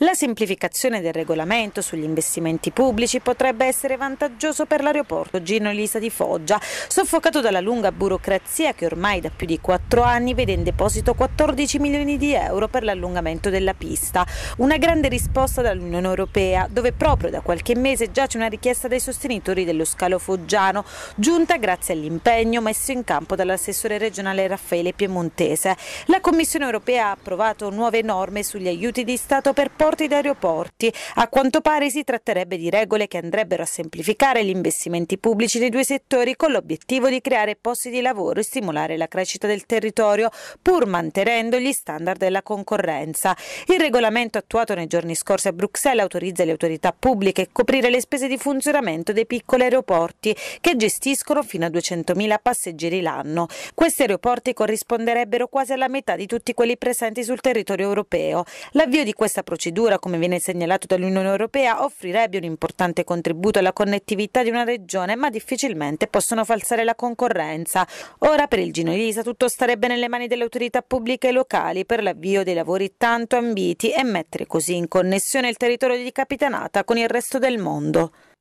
La semplificazione del regolamento sugli investimenti pubblici potrebbe essere vantaggioso per l'aeroporto Gino Elisa di Foggia, soffocato dalla lunga burocrazia che ormai da più di 4 anni vede in deposito 14 milioni di euro per l'allungamento della pista. Una grande risposta dall'Unione Europea, dove proprio da qualche mese giace una richiesta dai sostenitori dello scalo foggiano, giunta grazie all'impegno messo in campo dall'assessore regionale Raffaele Piemontese. La Commissione Europea ha approvato nuove norme sugli aiuti di Stato per portare porti ed aeroporti. A quanto pare si tratterebbe di regole che andrebbero a semplificare gli investimenti pubblici nei due settori con l'obiettivo di creare posti di lavoro e stimolare la crescita del territorio, pur mantenendo gli standard della concorrenza. Il regolamento attuato nei giorni scorsi a Bruxelles autorizza le autorità pubbliche a coprire le spese di funzionamento dei piccoli aeroporti che gestiscono fino a 200.000 passeggeri l'anno. Questi aeroporti corrisponderebbero quasi alla metà di tutti quelli presenti sul territorio europeo. L'avvio di questa procedura procedura, come viene segnalato dall'Unione Europea, offrirebbe un importante contributo alla connettività di una regione, ma difficilmente possono falsare la concorrenza. Ora per il Gino Ginoisa tutto starebbe nelle mani delle autorità pubbliche e locali per l'avvio dei lavori tanto ambiti e mettere così in connessione il territorio di Capitanata con il resto del mondo.